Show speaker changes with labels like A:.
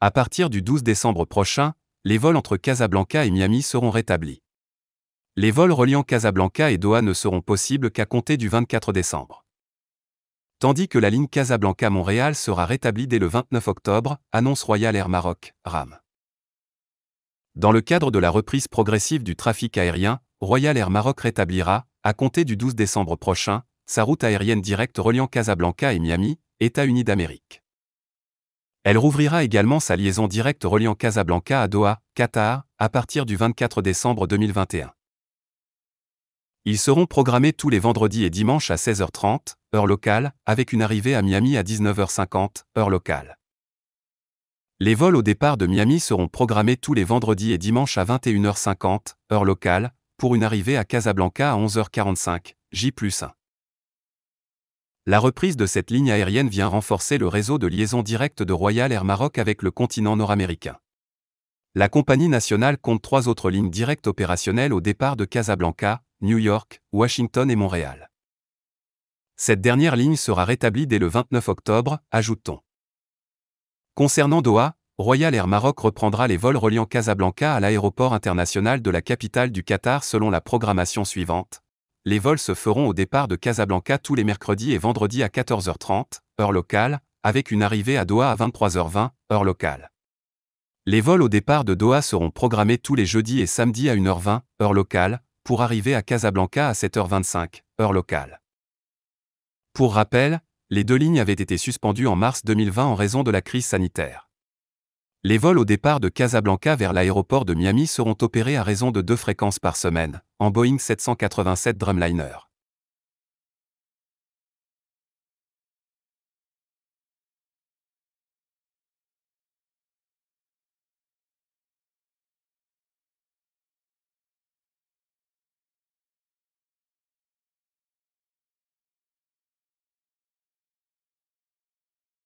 A: À partir du 12 décembre prochain, les vols entre Casablanca et Miami seront rétablis. Les vols reliant Casablanca et Doha ne seront possibles qu'à compter du 24 décembre. Tandis que la ligne Casablanca-Montréal sera rétablie dès le 29 octobre, annonce Royal Air Maroc, RAM. Dans le cadre de la reprise progressive du trafic aérien, Royal Air Maroc rétablira, à compter du 12 décembre prochain, sa route aérienne directe reliant Casablanca et Miami, États-Unis d'Amérique. Elle rouvrira également sa liaison directe reliant Casablanca à Doha, Qatar, à partir du 24 décembre 2021. Ils seront programmés tous les vendredis et dimanches à 16h30, heure locale, avec une arrivée à Miami à 19h50, heure locale. Les vols au départ de Miami seront programmés tous les vendredis et dimanches à 21h50, heure locale, pour une arrivée à Casablanca à 11h45, J1. La reprise de cette ligne aérienne vient renforcer le réseau de liaison directe de Royal Air Maroc avec le continent nord-américain. La compagnie nationale compte trois autres lignes directes opérationnelles au départ de Casablanca, New York, Washington et Montréal. Cette dernière ligne sera rétablie dès le 29 octobre, ajoute-t-on. Concernant Doha, Royal Air Maroc reprendra les vols reliant Casablanca à l'aéroport international de la capitale du Qatar selon la programmation suivante les vols se feront au départ de Casablanca tous les mercredis et vendredis à 14h30, heure locale, avec une arrivée à Doha à 23h20, heure locale. Les vols au départ de Doha seront programmés tous les jeudis et samedis à 1h20, heure locale, pour arriver à Casablanca à 7h25, heure locale. Pour rappel, les deux lignes avaient été suspendues en mars 2020 en raison de la crise sanitaire. Les vols au départ de Casablanca vers l'aéroport de Miami seront opérés à raison de deux fréquences par semaine, en Boeing 787 Drumliner.